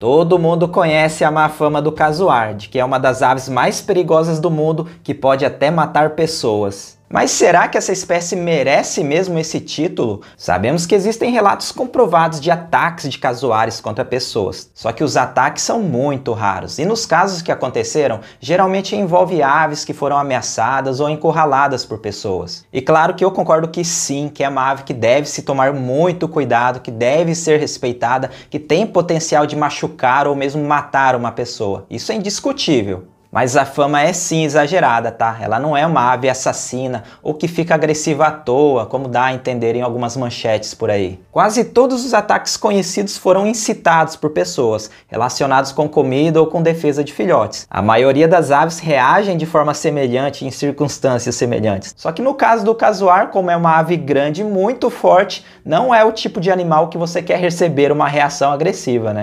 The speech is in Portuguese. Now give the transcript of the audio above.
Todo mundo conhece a má fama do casuarde, que é uma das aves mais perigosas do mundo que pode até matar pessoas. Mas será que essa espécie merece mesmo esse título? Sabemos que existem relatos comprovados de ataques de casuários contra pessoas, só que os ataques são muito raros e nos casos que aconteceram, geralmente envolve aves que foram ameaçadas ou encurraladas por pessoas. E claro que eu concordo que sim, que é uma ave que deve se tomar muito cuidado, que deve ser respeitada, que tem potencial de machucar ou mesmo matar uma pessoa. Isso é indiscutível. Mas a fama é sim exagerada, tá? Ela não é uma ave assassina ou que fica agressiva à toa, como dá a entender em algumas manchetes por aí. Quase todos os ataques conhecidos foram incitados por pessoas relacionados com comida ou com defesa de filhotes. A maioria das aves reagem de forma semelhante em circunstâncias semelhantes. Só que no caso do casuar, como é uma ave grande e muito forte, não é o tipo de animal que você quer receber uma reação agressiva, né?